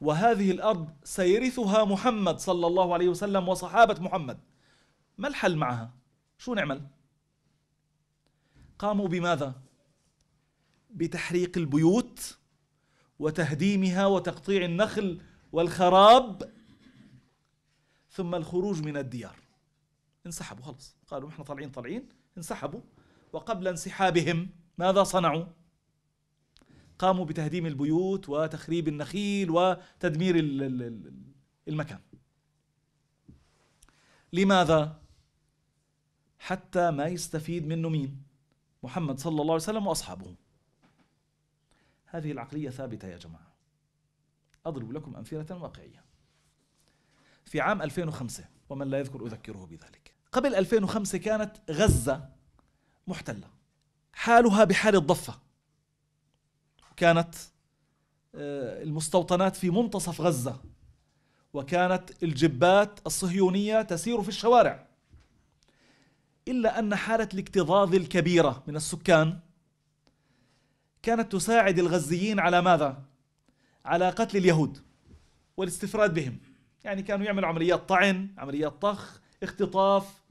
وهذه الارض سيرثها محمد صلى الله عليه وسلم وصحابه محمد ما الحل معها شو نعمل قاموا بماذا بتحريق البيوت وتهديمها وتقطيع النخل والخراب ثم الخروج من الديار انسحبوا خلص قالوا احنا طالعين طالعين انسحبوا وقبل انسحابهم ماذا صنعوا قاموا بتهديم البيوت وتخريب النخيل وتدمير المكان لماذا حتى ما يستفيد منه مين محمد صلى الله عليه وسلم واصحابه هذه العقليه ثابته يا جماعه اضرب لكم امثله واقعيه في عام 2005 ومن لا يذكر اذكره بذلك قبل 2005 كانت غزه محتله حالها بحال الضفه كانت آه، المستوطنات في منتصف غزة وكانت الجبات الصهيونية تسير في الشوارع إلا أن حالة الاكتظاظ الكبيرة من السكان كانت تساعد الغزيين على ماذا؟ على قتل اليهود والاستفراد بهم يعني كانوا يعملوا عمليات طعن عمليات طخ اختطاف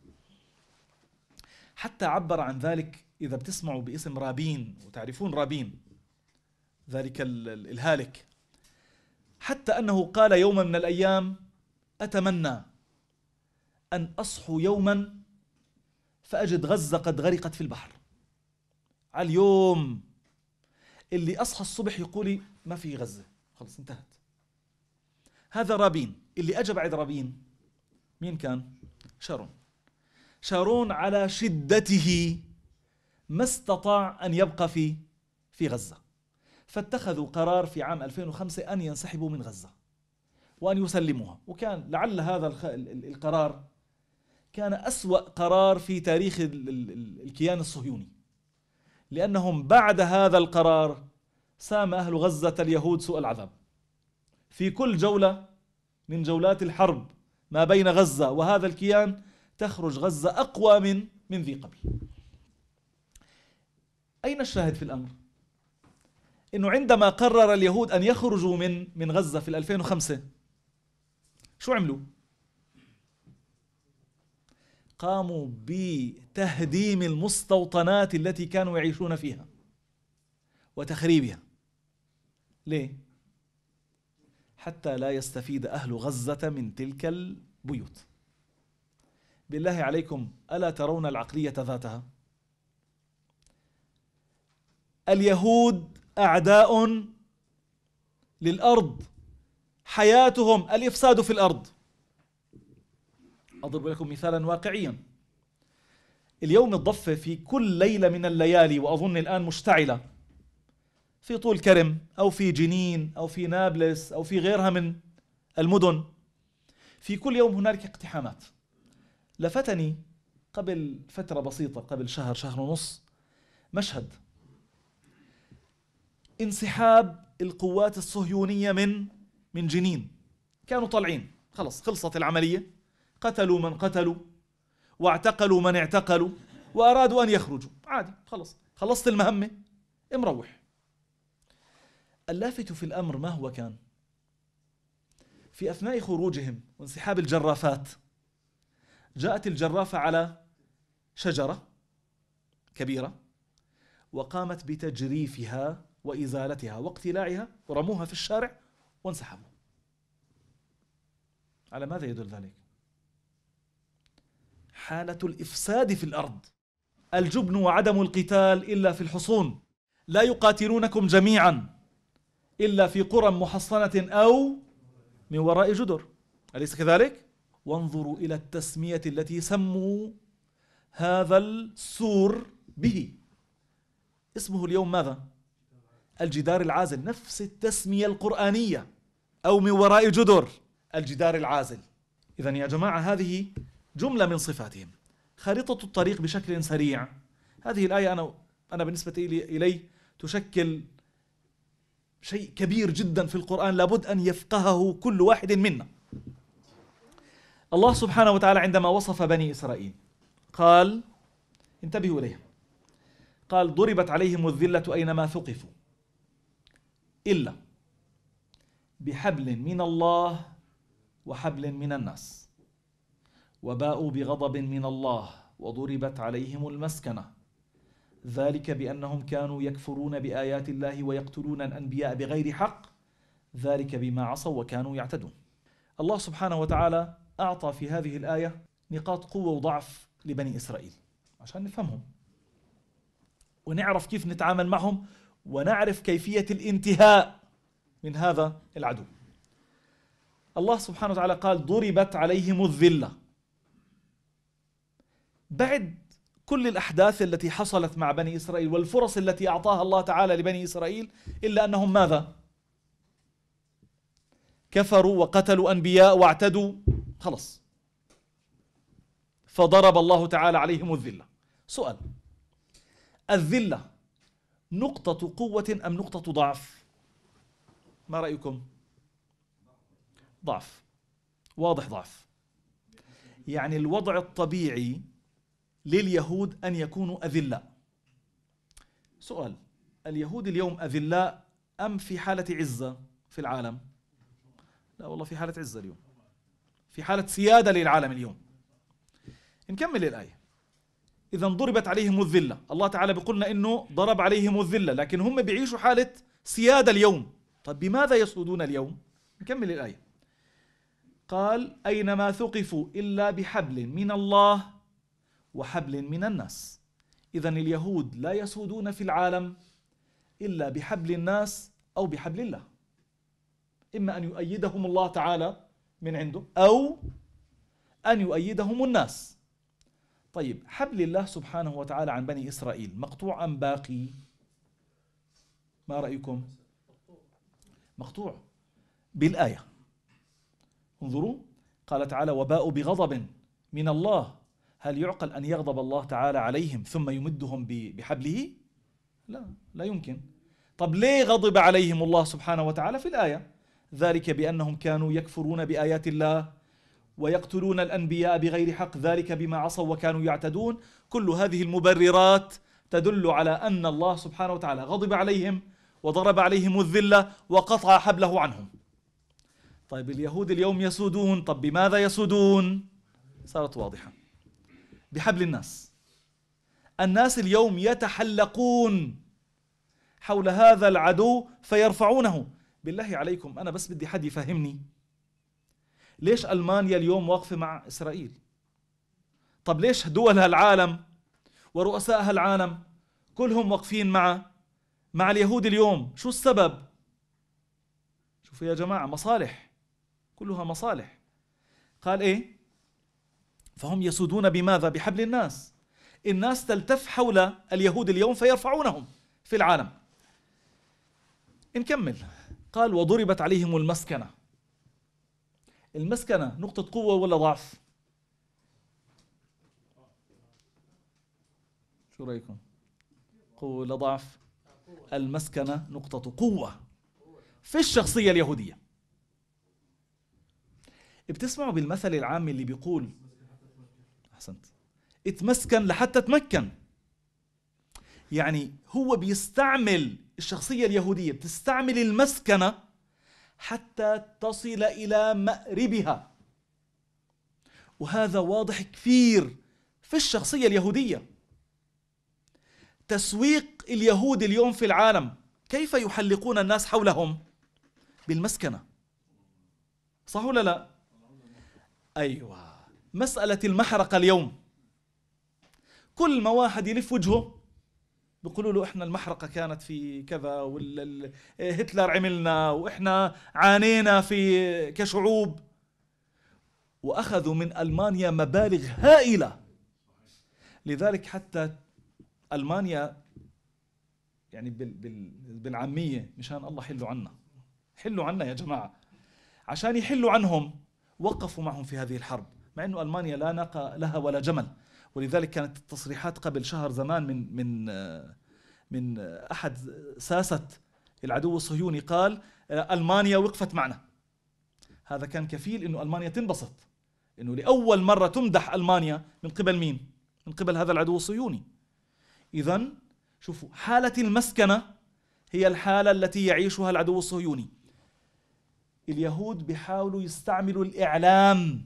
حتى عبر عن ذلك إذا بتسمعوا باسم رابين وتعرفون رابين ذلك الهالك حتى أنه قال يوما من الأيام أتمنى أن أصحو يوما فأجد غزة قد غرقت في البحر على اليوم اللي أصحى الصبح يقول لي ما في غزة خلص انتهت هذا رابين اللي أجى بعد رابين مين كان؟ شارون شارون على شدته ما استطاع أن يبقى في في غزة فاتخذوا قرار في عام 2005 أن ينسحبوا من غزة وأن يسلموها وكان لعل هذا القرار كان أسوأ قرار في تاريخ الكيان الصهيوني لأنهم بعد هذا القرار سام أهل غزة اليهود سوء العذاب في كل جولة من جولات الحرب ما بين غزة وهذا الكيان تخرج غزة أقوى من من ذي قبل أين الشاهد في الأمر؟ انه عندما قرر اليهود ان يخرجوا من من غزه في 2005 شو عملوا؟ قاموا بتهديم المستوطنات التي كانوا يعيشون فيها وتخريبها ليه؟ حتى لا يستفيد أهل غزة من تلك البيوت بالله عليكم ألا ترون العقلية ذاتها؟ اليهود أعداء للأرض حياتهم الإفساد في الأرض أضرب لكم مثالا واقعيا اليوم الضفة في كل ليلة من الليالي وأظن الآن مشتعلة في طول كرم أو في جنين أو في نابلس أو في غيرها من المدن في كل يوم هنالك اقتحامات لفتني قبل فترة بسيطة قبل شهر شهر ونص مشهد انسحاب القوات الصهيونية من من جنين كانوا طالعين خلص خلصت العملية قتلوا من قتلوا واعتقلوا من اعتقلوا وأرادوا أن يخرجوا عادي خلص خلصت المهمة مروح اللافت في الأمر ما هو كان في أثناء خروجهم وانسحاب الجرافات جاءت الجرافة على شجرة كبيرة وقامت بتجريفها وإزالتها واقتلاعها ورموها في الشارع وانسحبوا على ماذا يدل ذلك؟ حالة الإفساد في الأرض الجبن وعدم القتال إلا في الحصون لا يقاتلونكم جميعا إلا في قرى محصنة أو من وراء جدر أليس كذلك؟ وانظروا إلى التسمية التي سموا هذا السور به اسمه اليوم ماذا؟ الجدار العازل نفس التسمية القرآنية أو من وراء جدر الجدار العازل إذا يا جماعة هذه جملة من صفاتهم خارطة الطريق بشكل سريع هذه الآية أنا أنا بالنسبة إلي تشكل شيء كبير جدا في القرآن لابد أن يفقهه كل واحد منا الله سبحانه وتعالى عندما وصف بني إسرائيل قال انتبهوا إليهم قال ضربت عليهم الذلة أينما ثقفوا إلا بحبل من الله وحبل من الناس وباءوا بغضب من الله وضربت عليهم المسكنة ذلك بأنهم كانوا يكفرون بآيات الله ويقتلون الأنبياء بغير حق ذلك بما عصوا وكانوا يعتدون الله سبحانه وتعالى أعطى في هذه الآية نقاط قوة وضعف لبني إسرائيل عشان نفهمهم ونعرف كيف نتعامل معهم ونعرف كيفية الانتهاء من هذا العدو الله سبحانه وتعالى قال ضربت عليهم الذلة بعد كل الأحداث التي حصلت مع بني إسرائيل والفرص التي أعطاها الله تعالى لبني إسرائيل إلا أنهم ماذا؟ كفروا وقتلوا أنبياء واعتدوا خلص فضرب الله تعالى عليهم الذلة سؤال الذلة نقطة قوة أم نقطة ضعف ما رأيكم ضعف واضح ضعف يعني الوضع الطبيعي لليهود أن يكونوا أذلاء سؤال اليهود اليوم أذلاء أم في حالة عزة في العالم لا والله في حالة عزة اليوم في حالة سيادة للعالم اليوم نكمل الآية اذا ضربت عليهم الذله الله تعالى بيقولنا انه ضرب عليهم الذله لكن هم بيعيشوا حاله سياده اليوم طب بماذا يسودون اليوم نكمل الايه قال اينما ثقفوا الا بحبل من الله وحبل من الناس اذا اليهود لا يسودون في العالم الا بحبل الناس او بحبل الله اما ان يؤيدهم الله تعالى من عنده او ان يؤيدهم الناس طيب حبل الله سبحانه وتعالى عن بني إسرائيل مقطوع أم باقي ما رأيكم مقطوع بالآية انظروا قال تعالى وباء بغضب من الله هل يعقل أن يغضب الله تعالى عليهم ثم يمدهم بحبله لا لا يمكن طب ليه غضب عليهم الله سبحانه وتعالى في الآية ذلك بأنهم كانوا يكفرون بآيات الله ويقتلون الأنبياء بغير حق ذلك بما عصوا وكانوا يعتدون كل هذه المبررات تدل على أن الله سبحانه وتعالى غضب عليهم وضرب عليهم الذلة وقطع حبله عنهم طيب اليهود اليوم يسودون طب بماذا يسودون صارت واضحة بحبل الناس الناس اليوم يتحلقون حول هذا العدو فيرفعونه بالله عليكم أنا بس بدي حد يفهمني ليش المانيا اليوم واقفه مع اسرائيل طب ليش دول هالعالم ورؤساء هالعالم كلهم واقفين مع مع اليهود اليوم شو السبب شوفوا يا جماعه مصالح كلها مصالح قال ايه فهم يسودون بماذا بحبل الناس الناس تلتف حول اليهود اليوم فيرفعونهم في العالم نكمل قال وضربت عليهم المسكنة المسكنة نقطة قوة ولا ضعف شو رأيكم قوة ولا ضعف المسكنة نقطة قوة في الشخصية اليهودية بتسمعوا بالمثل العام اللي بيقول أحسنت اتمسكن لحتى تمكن يعني هو بيستعمل الشخصية اليهودية بتستعمل المسكنة حتى تصل إلى مأربها وهذا واضح كثير في الشخصية اليهودية تسويق اليهود اليوم في العالم كيف يحلقون الناس حولهم بالمسكنة صح ولا لا أيوة مسألة المحرقة اليوم كل ما واحد يلف وجهه بيقولوا له احنا المحرقه كانت في كذا ولا هتلر عملنا واحنا عانينا في كشعوب واخذوا من المانيا مبالغ هائله لذلك حتى المانيا يعني بالعاميه مشان الله حلوا عنا حلوا عنا يا جماعه عشان يحلوا عنهم وقفوا معهم في هذه الحرب مع انه المانيا لا ناقه لها ولا جمل ولذلك كانت التصريحات قبل شهر زمان من من من احد ساسه العدو الصهيوني قال المانيا وقفت معنا هذا كان كفيل انه المانيا تنبسط انه لاول مره تمدح المانيا من قبل مين؟ من قبل هذا العدو الصهيوني اذا شوفوا حاله المسكنه هي الحاله التي يعيشها العدو الصهيوني اليهود بيحاولوا يستعملوا الاعلام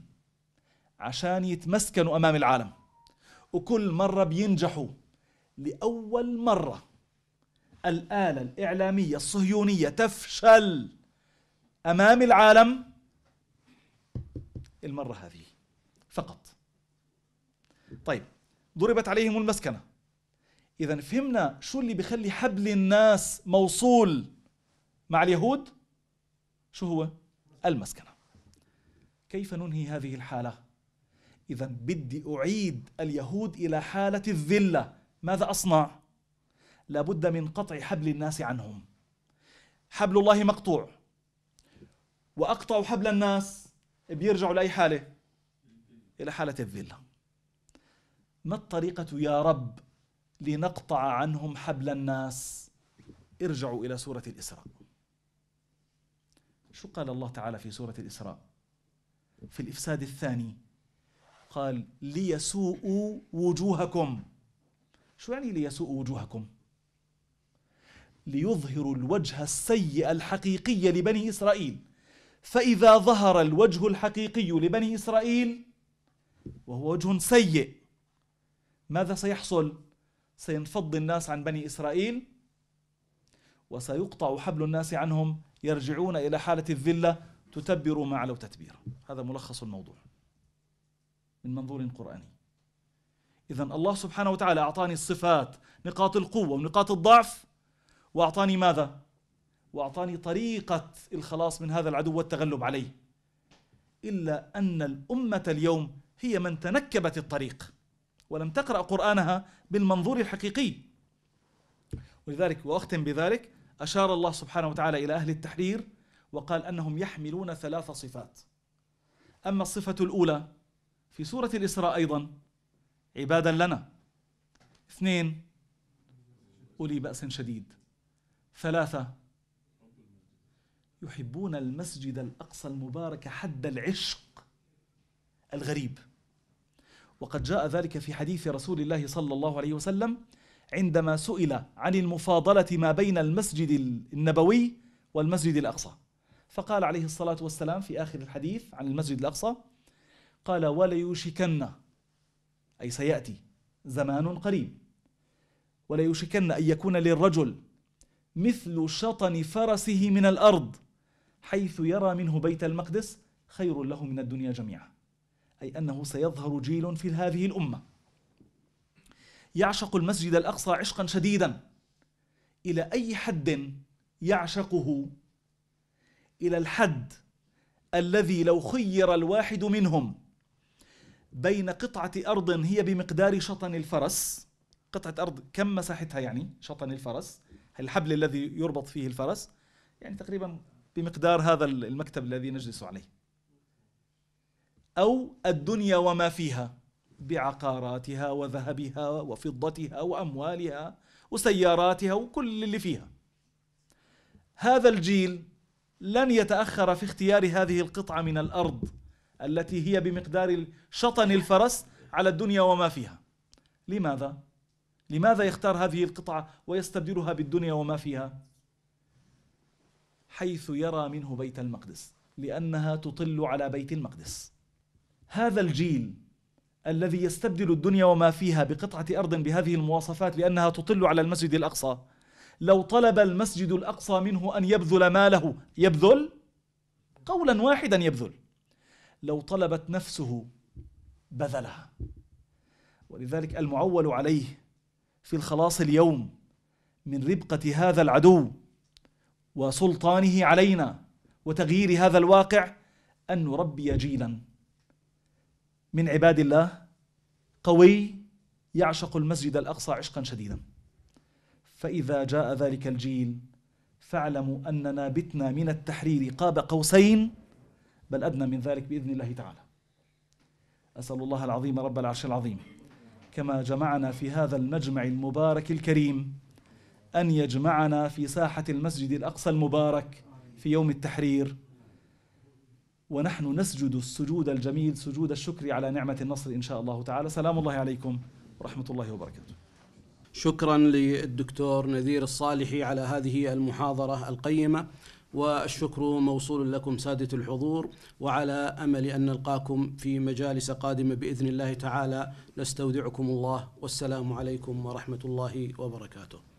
عشان يتمسكنوا امام العالم وكل مرة بينجحوا لأول مرة الآلة الإعلامية الصهيونية تفشل أمام العالم المرة هذه فقط طيب ضربت عليهم المسكنة إذا فهمنا شو اللي بخلي حبل الناس موصول مع اليهود شو هو المسكنة كيف ننهي هذه الحالة إذا بدي أعيد اليهود إلى حالة الذلة ماذا أصنع؟ لابد من قطع حبل الناس عنهم حبل الله مقطوع وأقطع حبل الناس بيرجعوا لأي حالة؟ إلى حالة الذلة ما الطريقة يا رب لنقطع عنهم حبل الناس ارجعوا إلى سورة الإسراء شو قال الله تعالى في سورة الإسراء في الإفساد الثاني قال ليسوءوا وجوهكم شو يعني ليسوءوا وجوهكم ليظهروا الوجه السيء الحقيقي لبني إسرائيل فإذا ظهر الوجه الحقيقي لبني إسرائيل وهو وجه سيء ماذا سيحصل سينفض الناس عن بني إسرائيل وسيقطع حبل الناس عنهم يرجعون إلى حالة الذلة تتبر ما علوا تتبير هذا ملخص الموضوع من منظور قراني اذا الله سبحانه وتعالى اعطاني الصفات نقاط القوه ونقاط الضعف واعطاني ماذا واعطاني طريقه الخلاص من هذا العدو والتغلب عليه الا ان الامه اليوم هي من تنكبت الطريق ولم تقرا قرانها بالمنظور الحقيقي ولذلك واختم بذلك اشار الله سبحانه وتعالى الى اهل التحرير وقال انهم يحملون ثلاث صفات اما الصفه الاولى في سورة الإسراء أيضا عبادا لنا اثنين أولي بأس شديد ثلاثة يحبون المسجد الأقصى المبارك حد العشق الغريب وقد جاء ذلك في حديث رسول الله صلى الله عليه وسلم عندما سئل عن المفاضلة ما بين المسجد النبوي والمسجد الأقصى فقال عليه الصلاة والسلام في آخر الحديث عن المسجد الأقصى قال وليوشكن أي سيأتي زمان قريب وليوشكن أن يكون للرجل مثل شطن فرسه من الأرض حيث يرى منه بيت المقدس خير له من الدنيا جميعا أي أنه سيظهر جيل في هذه الأمة يعشق المسجد الأقصى عشقا شديدا إلى أي حد يعشقه إلى الحد الذي لو خير الواحد منهم بين قطعة أرض هي بمقدار شطن الفرس قطعة أرض كم مساحتها يعني شطن الفرس الحبل الذي يربط فيه الفرس يعني تقريبا بمقدار هذا المكتب الذي نجلس عليه أو الدنيا وما فيها بعقاراتها وذهبها وفضتها وأموالها وسياراتها وكل اللي فيها هذا الجيل لن يتأخر في اختيار هذه القطعة من الأرض التي هي بمقدار شطن الفرس على الدنيا وما فيها لماذا؟ لماذا يختار هذه القطعة ويستبدلها بالدنيا وما فيها؟ حيث يرى منه بيت المقدس لأنها تطل على بيت المقدس هذا الجيل الذي يستبدل الدنيا وما فيها بقطعة أرض بهذه المواصفات لأنها تطل على المسجد الأقصى لو طلب المسجد الأقصى منه أن يبذل ماله يبذل قولا واحدا يبذل لو طلبت نفسه بذلها ولذلك المعول عليه في الخلاص اليوم من ربقة هذا العدو وسلطانه علينا وتغيير هذا الواقع أن نربي جيلا من عباد الله قوي يعشق المسجد الأقصى عشقا شديدا فإذا جاء ذلك الجيل فاعلموا أننا بتنا من التحرير قاب قوسين بل أدنى من ذلك بإذن الله تعالى أسأل الله العظيم رب العرش العظيم كما جمعنا في هذا المجمع المبارك الكريم أن يجمعنا في ساحة المسجد الأقصى المبارك في يوم التحرير ونحن نسجد السجود الجميل سجود الشكر على نعمة النصر إن شاء الله تعالى سلام الله عليكم ورحمة الله وبركاته شكرا للدكتور نذير الصالحي على هذه المحاضرة القيمة والشكر موصول لكم سادة الحضور وعلى أمل أن نلقاكم في مجالس قادمة بإذن الله تعالى نستودعكم الله والسلام عليكم ورحمة الله وبركاته